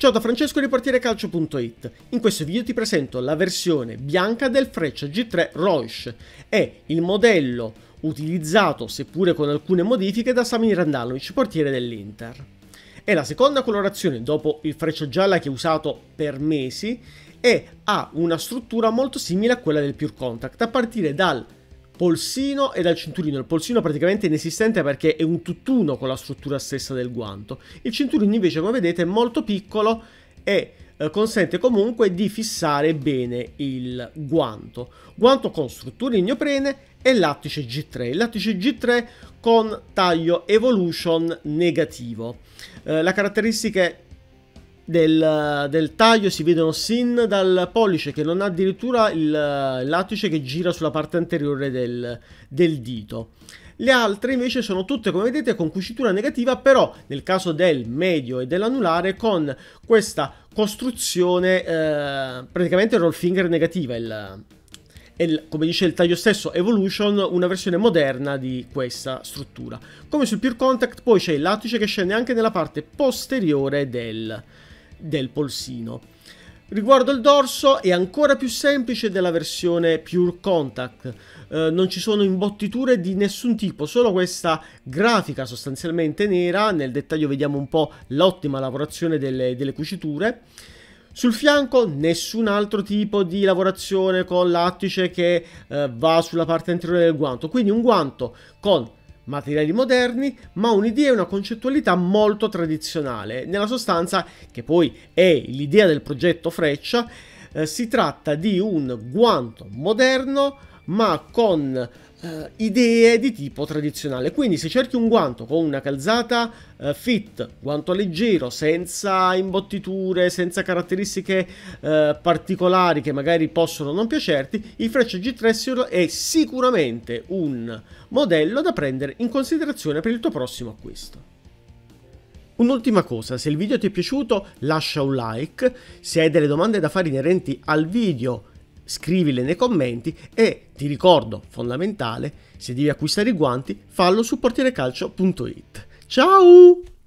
Ciao da Francesco di Portierecalcio.it. In questo video ti presento la versione bianca del Freccia G3 Roche. È il modello utilizzato, seppure con alcune modifiche, da Samir Randanovic, portiere dell'Inter. È la seconda colorazione dopo il Freccia Gialla che ho usato per mesi e ha una struttura molto simile a quella del Pure Contact, a partire dal polsino e dal cinturino. Il polsino praticamente è inesistente perché è un tutt'uno con la struttura stessa del guanto. Il cinturino invece, come vedete, è molto piccolo e eh, consente comunque di fissare bene il guanto. Guanto con struttura in ignoprene e lattice G3. Il lattice G3 con taglio Evolution negativo. Eh, la caratteristica del, del, taglio si vedono sin dal pollice che non ha addirittura il lattice che gira sulla parte anteriore del, del dito. Le altre invece sono tutte, come vedete, con cucitura negativa, però nel caso del medio e dell'anulare con questa costruzione eh, praticamente roll finger negativa, il, il, come dice il taglio stesso Evolution, una versione moderna di questa struttura. Come sul Pure Contact poi c'è il lattice che scende anche nella parte posteriore del, del polsino. Riguardo il dorso è ancora più semplice della versione Pure Contact, eh, non ci sono imbottiture di nessun tipo, solo questa grafica sostanzialmente nera, nel dettaglio vediamo un po' l'ottima lavorazione delle, delle cuciture. Sul fianco nessun altro tipo di lavorazione con lattice che eh, va sulla parte anteriore del guanto, quindi un guanto con materiali moderni, ma un'idea e una concettualità molto tradizionale, nella sostanza che poi è l'idea del progetto Freccia, eh, si tratta di un guanto moderno ma con eh, idee di tipo tradizionale. Quindi se cerchi un guanto con una calzata eh, fit, guanto leggero, senza imbottiture, senza caratteristiche eh, particolari che magari possono non piacerti, il Fresh G3 è sicuramente un modello da prendere in considerazione per il tuo prossimo acquisto. Un'ultima cosa, se il video ti è piaciuto lascia un like, se hai delle domande da fare inerenti al video scrivile nei commenti e ti ricordo, fondamentale, se devi acquistare i guanti, fallo su portierecalcio.it. Ciao!